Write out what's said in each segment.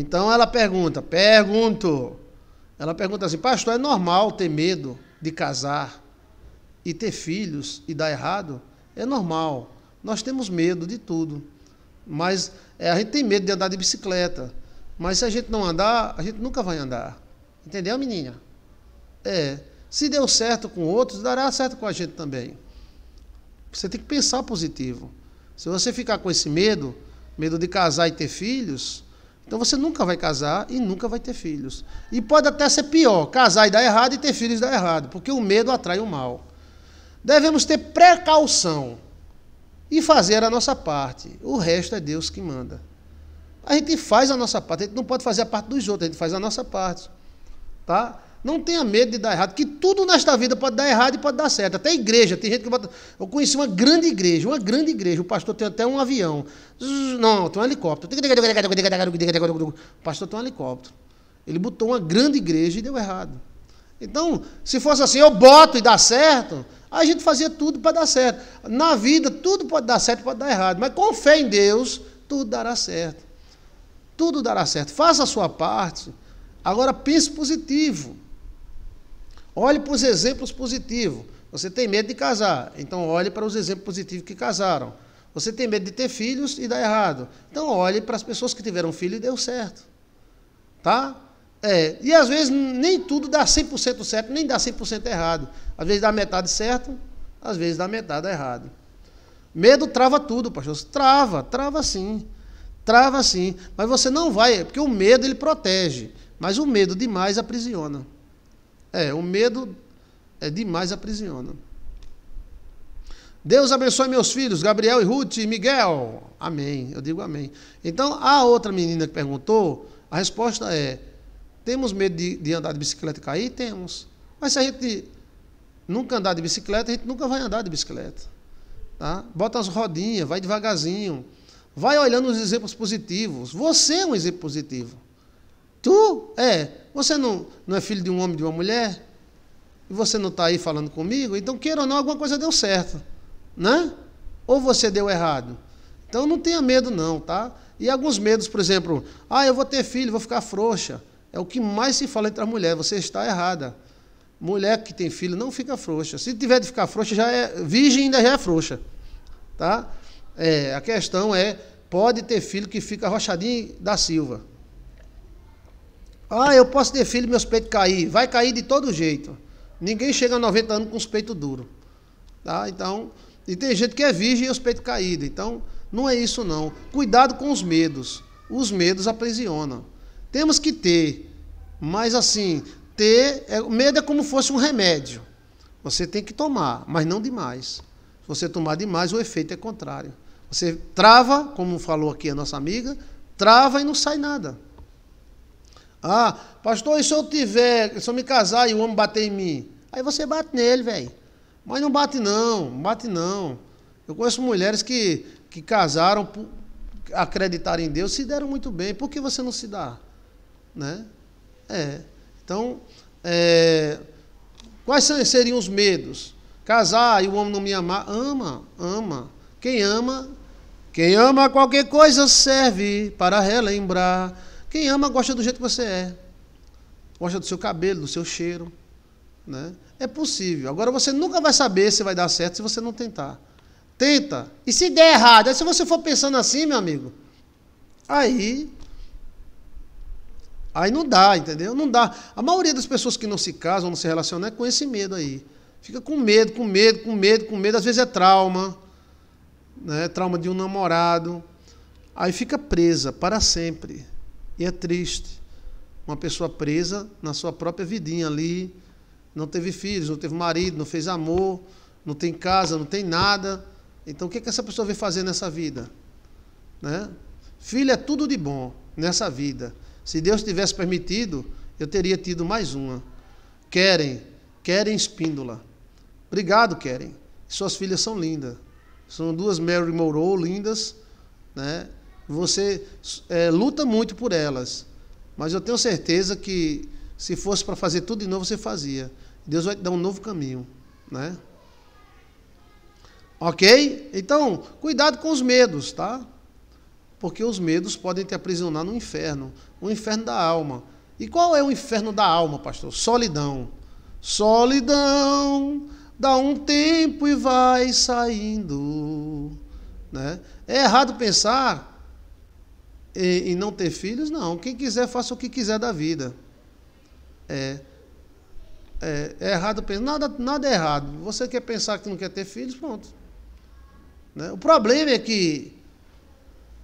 Então ela pergunta, pergunto. Ela pergunta assim, pastor, é normal ter medo de casar e ter filhos e dar errado? É normal. Nós temos medo de tudo. Mas é, a gente tem medo de andar de bicicleta. Mas se a gente não andar, a gente nunca vai andar. Entendeu, menina? É. Se deu certo com outros, dará certo com a gente também. Você tem que pensar positivo. Se você ficar com esse medo, medo de casar e ter filhos, então você nunca vai casar e nunca vai ter filhos. E pode até ser pior, casar e dar errado e ter filhos e dar errado, porque o medo atrai o mal. Devemos ter precaução e fazer a nossa parte. O resto é Deus que manda. A gente faz a nossa parte, a gente não pode fazer a parte dos outros, a gente faz a nossa parte. Tá? Não tenha medo de dar errado, que tudo nesta vida pode dar errado e pode dar certo. Até igreja, tem gente que bota. Eu conheci uma grande igreja, uma grande igreja. O pastor tem até um avião. Não, tem um helicóptero. O pastor tem um helicóptero. Ele botou uma grande igreja e deu errado. Então, se fosse assim, eu boto e dá certo, a gente fazia tudo para dar certo. Na vida, tudo pode dar certo e pode dar errado. Mas com fé em Deus, tudo dará certo. Tudo dará certo. Faça a sua parte. Agora pense positivo. Olhe para os exemplos positivos. Você tem medo de casar, então olhe para os exemplos positivos que casaram. Você tem medo de ter filhos e dar errado, então olhe para as pessoas que tiveram filho e deu certo. Tá? É, e às vezes nem tudo dá 100% certo, nem dá 100% errado. Às vezes dá metade certo, às vezes dá metade errado. Medo trava tudo, pastor. Trava, trava sim. Trava sim. Mas você não vai, porque o medo ele protege, mas o medo demais aprisiona. É, o medo é demais aprisiona. Deus abençoe meus filhos, Gabriel e Ruth e Miguel. Amém. Eu digo amém. Então, a outra menina que perguntou, a resposta é: temos medo de, de andar de bicicleta e cair? Temos. Mas se a gente nunca andar de bicicleta, a gente nunca vai andar de bicicleta. Tá? Bota as rodinhas, vai devagarzinho. Vai olhando os exemplos positivos. Você é um exemplo positivo. Tu? É. Você não, não é filho de um homem de uma mulher? E você não está aí falando comigo? Então, queira ou não, alguma coisa deu certo. Né? Ou você deu errado. Então, não tenha medo, não, tá? E alguns medos, por exemplo, ah, eu vou ter filho, vou ficar frouxa. É o que mais se fala entre as mulheres, você está errada. Mulher que tem filho não fica frouxa. Se tiver de ficar frouxa, já é virgem ainda já é frouxa. Tá? É, a questão é, pode ter filho que fica rochadinho da Silva. Ah, eu posso ter filho e meus peitos cair. Vai cair de todo jeito. Ninguém chega a 90 anos com os peitos duros. Tá? Então, e tem gente que é virgem e os peitos caídos. Então, não é isso não. Cuidado com os medos. Os medos aprisionam. Temos que ter, mas assim, ter, é, medo é como fosse um remédio. Você tem que tomar, mas não demais. Se você tomar demais, o efeito é contrário. Você trava, como falou aqui a nossa amiga, trava e não sai nada. Ah, pastor, e se eu tiver, se eu me casar e o homem bater em mim? Aí você bate nele, velho. Mas não bate não, não bate não. Eu conheço mulheres que, que casaram, por, acreditaram em Deus, se deram muito bem. Por que você não se dá? Né? É. Então, é, quais seriam os medos? Casar e o homem não me amar? Ama, ama. Quem ama, quem ama qualquer coisa serve para relembrar quem ama gosta do jeito que você é. Gosta do seu cabelo, do seu cheiro. Né? É possível. Agora você nunca vai saber se vai dar certo se você não tentar. Tenta. E se der errado, se você for pensando assim, meu amigo, aí. Aí não dá, entendeu? Não dá. A maioria das pessoas que não se casam, não se relacionam, é com esse medo aí. Fica com medo, com medo, com medo, com medo. Às vezes é trauma, né? trauma de um namorado. Aí fica presa para sempre. E é triste. Uma pessoa presa na sua própria vidinha ali, não teve filhos, não teve marido, não fez amor, não tem casa, não tem nada. Então o que, é que essa pessoa veio fazer nessa vida? Né? Filho é tudo de bom nessa vida. Se Deus tivesse permitido, eu teria tido mais uma. Querem, querem espíndola. Obrigado, querem. Suas filhas são lindas. São duas Mary Moreau lindas, né? você é, luta muito por elas. Mas eu tenho certeza que se fosse para fazer tudo de novo, você fazia. Deus vai te dar um novo caminho, né? Ok? Então, cuidado com os medos, tá? Porque os medos podem te aprisionar no inferno o inferno da alma. E qual é o inferno da alma, pastor? Solidão. Solidão, dá um tempo e vai saindo. Né? É errado pensar e, e não ter filhos, não. Quem quiser, faça o que quiser da vida. É, é, é errado pensar. Nada, nada é errado. Você quer pensar que não quer ter filhos, pronto. Né? O problema é que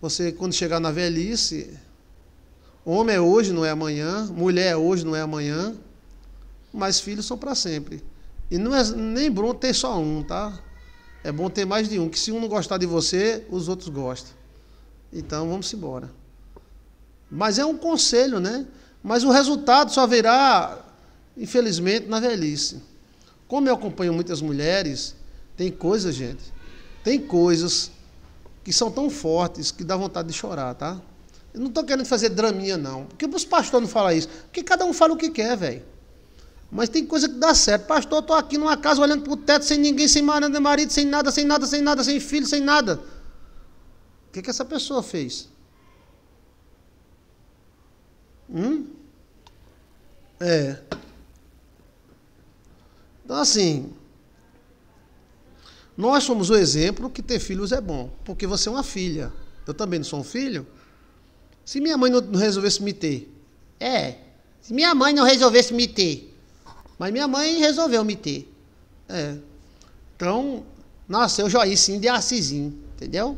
você, quando chegar na velhice, homem é hoje, não é amanhã, mulher é hoje, não é amanhã, mas filhos são para sempre. E não é nem bom ter só um, tá? É bom ter mais de um, que se um não gostar de você, os outros gostam. Então vamos embora. Mas é um conselho, né? Mas o resultado só virá, infelizmente, na velhice. Como eu acompanho muitas mulheres, tem coisas, gente, tem coisas que são tão fortes que dá vontade de chorar, tá? Eu não estou querendo fazer draminha, não. Porque os pastores não falam isso. Porque cada um fala o que quer, velho. Mas tem coisa que dá certo. Pastor, eu estou aqui numa casa olhando para o teto, sem ninguém, sem marido, sem nada, sem nada, sem nada, sem filho, sem nada. O que, que essa pessoa fez? Hum? É. Então, assim, nós somos o exemplo que ter filhos é bom, porque você é uma filha. Eu também não sou um filho. Se minha mãe não resolvesse me ter, é. Se minha mãe não resolvesse me ter, mas minha mãe resolveu me ter, é. Então, nasceu Joicinho de Assisinho, entendeu?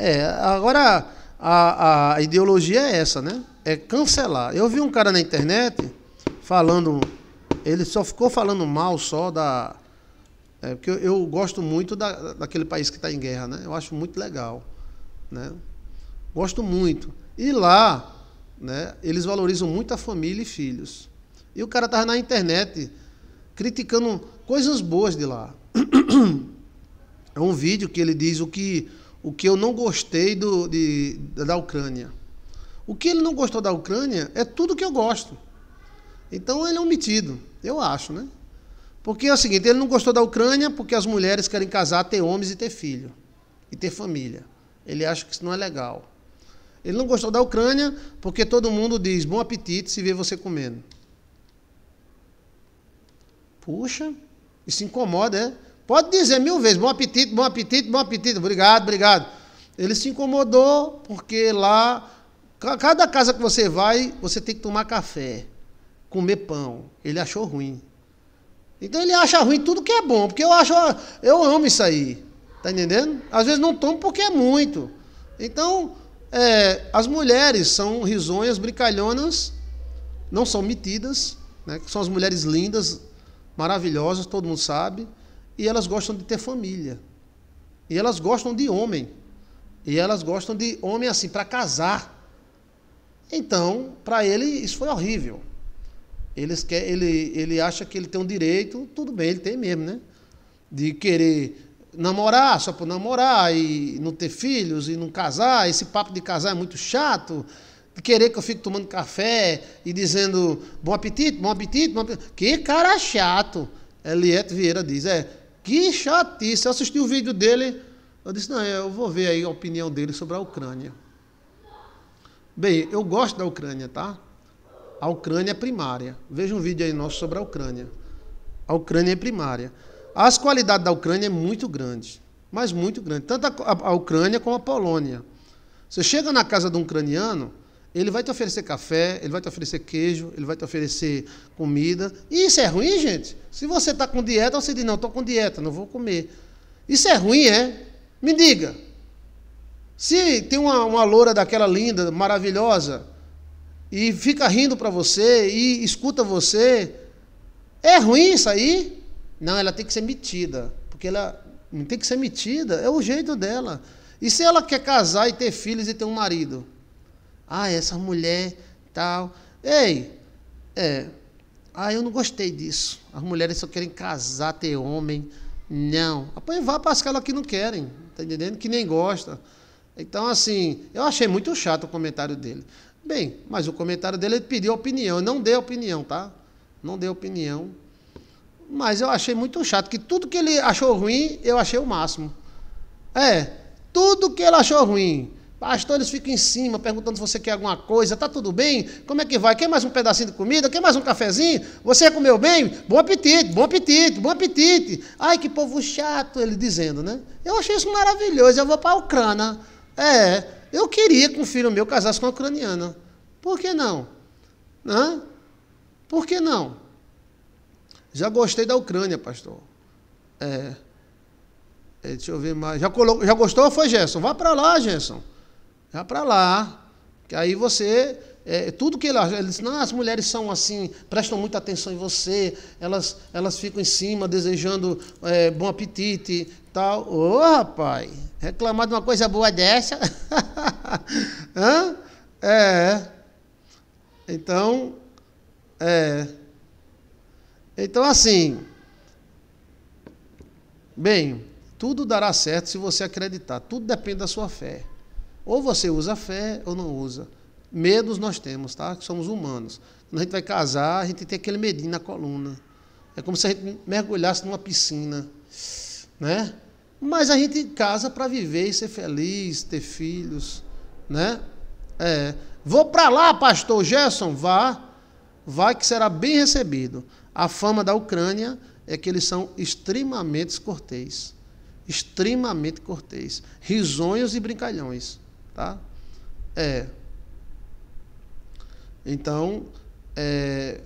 É, agora a, a ideologia é essa, né? É cancelar. Eu vi um cara na internet falando, ele só ficou falando mal só da. É, porque eu, eu gosto muito da, daquele país que está em guerra, né? Eu acho muito legal, né? Gosto muito. E lá, né, eles valorizam muito a família e filhos. E o cara estava na internet criticando coisas boas de lá. É um vídeo que ele diz o que o que eu não gostei do, de, da Ucrânia. O que ele não gostou da Ucrânia é tudo que eu gosto. Então ele é um metido, eu acho, né? Porque é o seguinte, ele não gostou da Ucrânia porque as mulheres querem casar, ter homens e ter filho, e ter família. Ele acha que isso não é legal. Ele não gostou da Ucrânia porque todo mundo diz bom apetite se vê você comendo. Puxa, isso incomoda, é? Pode dizer mil vezes, bom apetite, bom apetite, bom apetite, obrigado, obrigado. Ele se incomodou porque lá, cada casa que você vai, você tem que tomar café, comer pão. Ele achou ruim. Então ele acha ruim tudo que é bom, porque eu acho, eu amo isso aí. Tá entendendo? Às vezes não tomo porque é muito. Então, é, as mulheres são risonhas, brincalhonas, não são metidas, né? são as mulheres lindas, maravilhosas, todo mundo sabe. E elas gostam de ter família. E elas gostam de homem. E elas gostam de homem assim, para casar. Então, para ele, isso foi horrível. Ele, quer, ele, ele acha que ele tem um direito, tudo bem, ele tem mesmo, né? De querer namorar só por namorar e não ter filhos e não casar. Esse papo de casar é muito chato. De querer que eu fique tomando café e dizendo bom apetite, bom apetite, bom apetite. Que cara chato. Eliette Vieira diz: é, que chatice! Eu assisti o vídeo dele, eu disse, não, eu vou ver aí a opinião dele sobre a Ucrânia. Bem, eu gosto da Ucrânia, tá? A Ucrânia é primária. Veja um vídeo aí nosso sobre a Ucrânia. A Ucrânia é primária. As qualidades da Ucrânia é muito grande, mas muito grande. Tanto a, a Ucrânia como a Polônia. Você chega na casa de um ucraniano, ele vai te oferecer café, ele vai te oferecer queijo, ele vai te oferecer comida. E isso é ruim, gente? Se você está com dieta, você diz: não, estou com dieta, não vou comer. Isso é ruim, é? Me diga. Se tem uma, uma loura daquela linda, maravilhosa, e fica rindo para você e escuta você, é ruim isso aí? Não, ela tem que ser metida, porque ela não tem que ser metida, é o jeito dela. E se ela quer casar e ter filhos e ter um marido? Ah, essa mulher tal. Ei, é. Ah, eu não gostei disso. As mulheres só querem casar, ter homem. Não. Apoio ah, vá para as aquelas que não querem, tá entendendo? Que nem gosta. Então, assim, eu achei muito chato o comentário dele. Bem, mas o comentário dele ele é pediu opinião. Eu não dei opinião, tá? Não dei opinião. Mas eu achei muito chato, que tudo que ele achou ruim, eu achei o máximo. É, tudo que ele achou ruim, Pastor, eles ficam em cima perguntando se você quer alguma coisa, tá tudo bem? Como é que vai? Quer mais um pedacinho de comida? Quer mais um cafezinho? Você comeu bem? Bom apetite, bom apetite, bom apetite. Ai, que povo chato, ele dizendo, né? Eu achei isso maravilhoso, eu vou para a Ucrânia. É, eu queria que um filho meu casasse com uma ucraniana. Por que não? Hã? Por que não? Já gostei da Ucrânia, pastor. É. é deixa eu ver mais. Já, colocou, já gostou ou foi, Gerson? Vá para lá, Gerson. Vá para lá. Que aí você. É, tudo que ele, ele disse, não, as mulheres são assim, prestam muita atenção em você, elas, elas ficam em cima desejando é, bom apetite tal. Ô oh, rapaz, reclamar de uma coisa boa dessa. Hã? É. Então, é. Então, assim. Bem, tudo dará certo se você acreditar. Tudo depende da sua fé. Ou você usa fé ou não usa. Medos nós temos, tá? Que somos humanos. Quando a gente vai casar, a gente tem aquele medinho na coluna. É como se a gente mergulhasse numa piscina, né? Mas a gente casa para viver e ser feliz, ter filhos, né? É. Vou para lá, pastor Gerson, vá. Vai que será bem recebido. A fama da Ucrânia é que eles são extremamente cortês. Extremamente cortês. Risonhos e brincalhões tá? É. Então, é,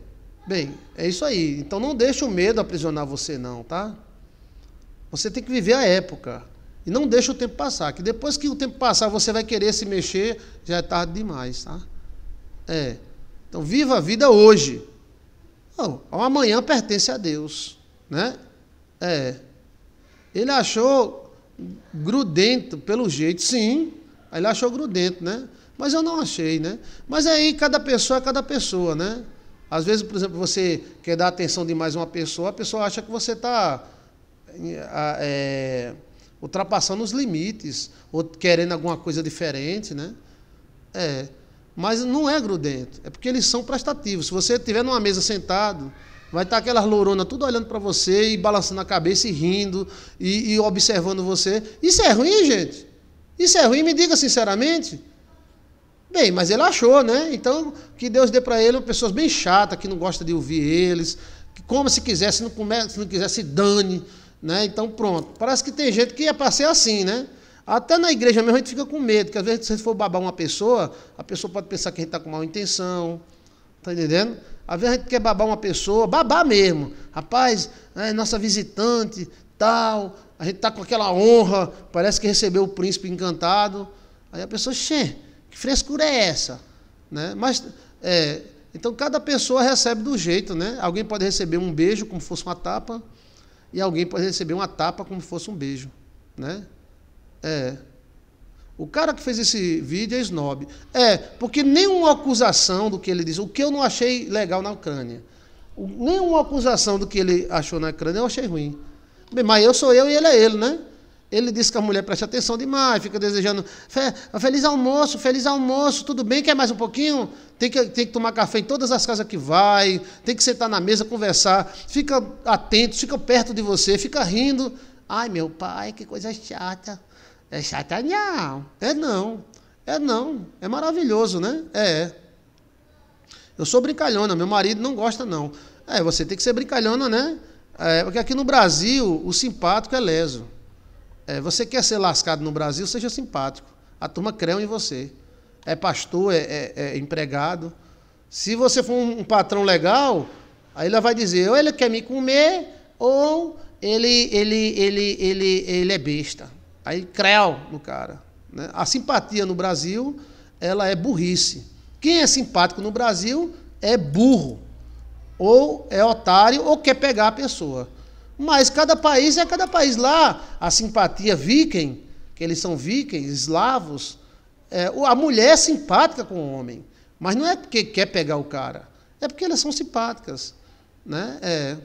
bem, é isso aí. Então não deixe o medo aprisionar você não, tá? Você tem que viver a época e não deixe o tempo passar, que depois que o tempo passar você vai querer se mexer, já é tarde demais, tá? É. Então viva a vida hoje. Oh, o amanhã pertence a Deus, né? É. Ele achou grudento pelo jeito, sim, Aí ele achou grudento, né? Mas eu não achei, né? Mas aí cada pessoa é cada pessoa, né? Às vezes, por exemplo, você quer dar atenção demais a uma pessoa, a pessoa acha que você está é, eh, eh, ultrapassando os limites, ou querendo alguma coisa diferente, né? É. Mas não é grudento, é porque eles são prestativos. Se você estiver numa mesa sentado, vai estar tá aquelas louronas tudo olhando para você e balançando a cabeça e rindo e, e observando você. Isso é ruim, gente? Isso é ruim, me diga sinceramente. Bem, mas ele achou, né? Então, que Deus dê para ele pessoas bem chatas, que não gosta de ouvir eles, que como se quisesse, não se não quisesse, dane, né? Então, pronto. Parece que tem gente que ia é passar assim, né? Até na igreja mesmo a gente fica com medo, que às vezes se for babar uma pessoa, a pessoa pode pensar que a gente está com mal intenção, tá entendendo? Às vezes a gente quer babar uma pessoa, babar mesmo. Rapaz, é nossa visitante tal, a gente tá com aquela honra, parece que recebeu o príncipe encantado. Aí a pessoa, xê, que frescura é essa? Né? Mas, é, então cada pessoa recebe do jeito, né? Alguém pode receber um beijo como fosse uma tapa, e alguém pode receber uma tapa como fosse um beijo, né? É. O cara que fez esse vídeo é snob. É, porque nenhuma acusação do que ele diz, o que eu não achei legal na Ucrânia, nenhuma acusação do que ele achou na Ucrânia eu achei ruim. Bem, mas eu sou eu e ele é ele, né? Ele disse que a mulher presta atenção demais, fica desejando. Feliz almoço, feliz almoço, tudo bem? Quer mais um pouquinho? Tem que, tem que tomar café em todas as casas que vai, tem que sentar na mesa, conversar, fica atento, fica perto de você, fica rindo. Ai, meu pai, que coisa chata. É chata, é não. É não. É não. É maravilhoso, né? É, é. Eu sou brincalhona, meu marido não gosta, não. É, você tem que ser brincalhona, né? É, porque aqui no Brasil, o simpático é leso. É, você quer ser lascado no Brasil, seja simpático. A turma creu em você. É pastor, é, é, é empregado. Se você for um, um, patrão legal, aí ela vai dizer, ou ele quer me comer, ou ele, ele, ele, ele, ele é besta. Aí creu no cara. Né? A simpatia no Brasil, ela é burrice. Quem é simpático no Brasil é burro ou é otário ou quer pegar a pessoa. Mas cada país é cada país. Lá, a simpatia viking, que eles são vikings, eslavos, é, a mulher é simpática com o homem. Mas não é porque quer pegar o cara, é porque elas são simpáticas. Né? É.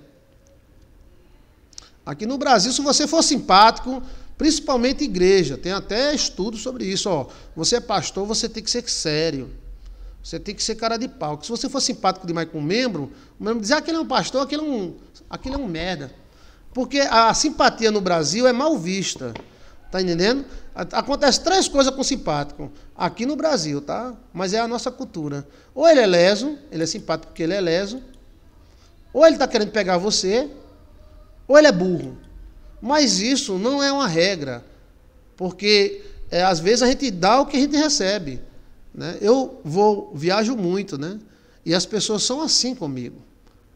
Aqui no Brasil, se você for simpático, principalmente igreja, tem até estudo sobre isso. Ó, você é pastor, você tem que ser sério. Você tem que ser cara de pau. Porque se você for simpático demais com um membro, o membro diz, ah, aquele é um pastor, aquele é um, aquele é um merda. Porque a simpatia no Brasil é mal vista. Tá entendendo? Acontece três coisas com simpático. Aqui no Brasil, tá? Mas é a nossa cultura. Ou ele é leso, ele é simpático porque ele é leso. Ou ele está querendo pegar você, ou ele é burro. Mas isso não é uma regra. Porque é, às vezes a gente dá o que a gente recebe. Né? Eu vou, viajo muito, né? E as pessoas são assim comigo.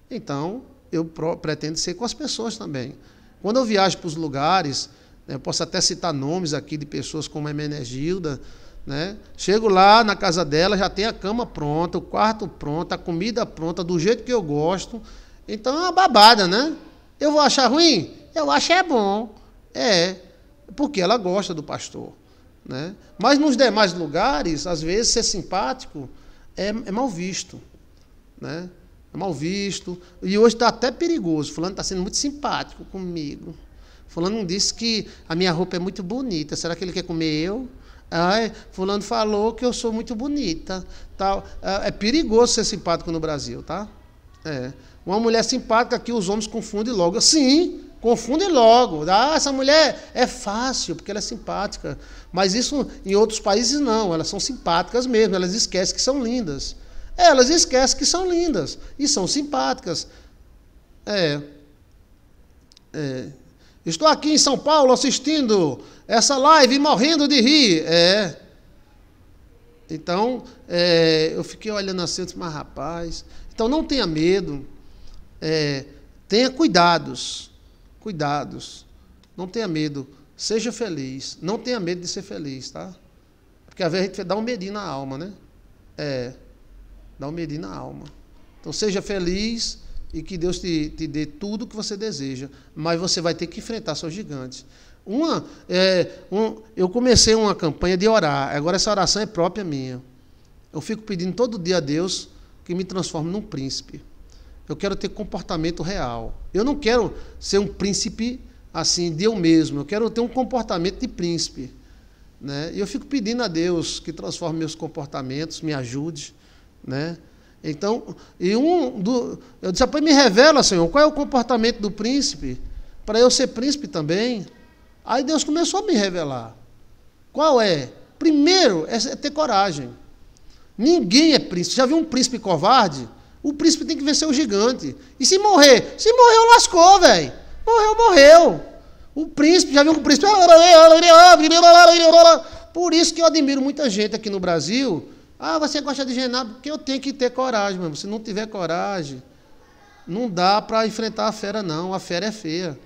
Então, eu pretendo ser com as pessoas também. Quando eu viajo para os lugares, né, eu posso até citar nomes aqui de pessoas como a Menegilda, né? Chego lá na casa dela, já tem a cama pronta, o quarto pronto, a comida pronta, do jeito que eu gosto. Então é uma babada, né? Eu vou achar ruim? Eu acho é bom. É, porque ela gosta do pastor. Né? Mas nos demais lugares, às vezes, ser simpático é, é mal visto. Né? É mal visto. E hoje está até perigoso. Fulano está sendo muito simpático comigo. Fulano disse que a minha roupa é muito bonita. Será que ele quer comer eu? Ai, fulano falou que eu sou muito bonita. Tal. É, é perigoso ser simpático no Brasil, tá? É. Uma mulher simpática que os homens confundem logo. Sim, Confundem logo. Ah, essa mulher é fácil, porque ela é simpática. Mas isso em outros países não, elas são simpáticas mesmo, elas esquecem que são lindas. É, elas esquecem que são lindas e são simpáticas. É. é. Estou aqui em São Paulo assistindo essa live e morrendo de rir. É. Então, é, eu fiquei olhando assim, mas rapaz. Então, não tenha medo. É, tenha cuidados cuidados. Não tenha medo. Seja feliz. Não tenha medo de ser feliz, tá? Porque às vezes a gente dá um medinho na alma, né? É. Dá um medinho na alma. Então seja feliz e que Deus te, te dê tudo o que você deseja. Mas você vai ter que enfrentar seus gigantes. Uma, é, um, eu comecei uma campanha de orar. Agora essa oração é própria minha. Eu fico pedindo todo dia a Deus que me transforme num príncipe. Eu quero ter comportamento real. Eu não quero ser um príncipe assim de eu mesmo. Eu quero ter um comportamento de príncipe. Né? E eu fico pedindo a Deus que transforme meus comportamentos, me ajude. Né? Então, e um do, eu disse, ah, me revela, Senhor, qual é o comportamento do príncipe? Para eu ser príncipe também. Aí Deus começou a me revelar. Qual é? Primeiro é, é ter coragem. Ninguém é príncipe. Já viu um príncipe covarde? O príncipe tem que vencer o gigante. E se morrer? Se morreu, lascou, velho. Morreu, morreu. O príncipe, já viu que o príncipe. Por isso que eu admiro muita gente aqui no Brasil. Ah, você gosta de Genaro? Porque eu tenho que ter coragem, meu irmão. Se não tiver coragem, não dá para enfrentar a fera, não. A fera é feia.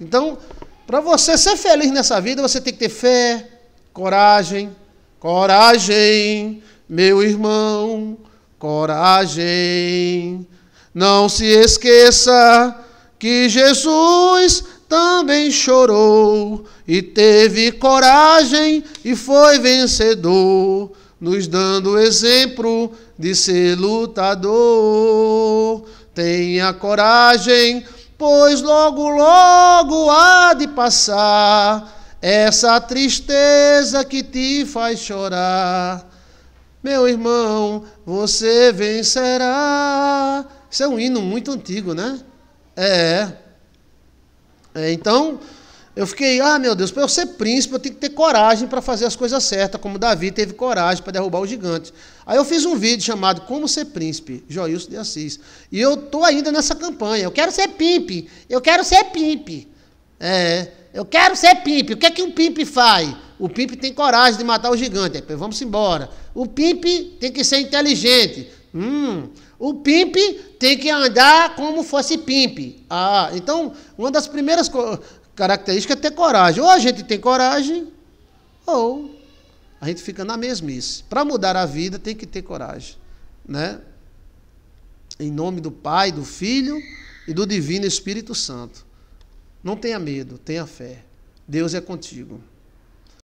Então, para você ser feliz nessa vida, você tem que ter fé, coragem, coragem, meu irmão, coragem. Não se esqueça que Jesus também chorou e teve coragem e foi vencedor, nos dando exemplo de ser lutador. Tenha coragem, pois logo, logo há de passar essa tristeza que te faz chorar. Meu irmão, você vencerá. Isso é um hino muito antigo, né? É. é então, eu fiquei, ah, meu Deus, para eu ser príncipe, eu tenho que ter coragem para fazer as coisas certas, como Davi teve coragem para derrubar o gigante. Aí eu fiz um vídeo chamado Como Ser Príncipe, Joilson de Assis. E eu estou ainda nessa campanha. Eu quero ser pimpe, eu quero ser pimpe. É, eu quero ser pimpe. O que é que um pimpe faz? O Pimp tem coragem de matar o gigante. Vamos embora. O Pimp tem que ser inteligente. Hum. O Pimp tem que andar como fosse Pimp. Ah, então, uma das primeiras características é ter coragem. Ou a gente tem coragem, ou a gente fica na mesmice. Para mudar a vida, tem que ter coragem. Né? Em nome do Pai, do Filho e do Divino Espírito Santo. Não tenha medo, tenha fé. Deus é contigo.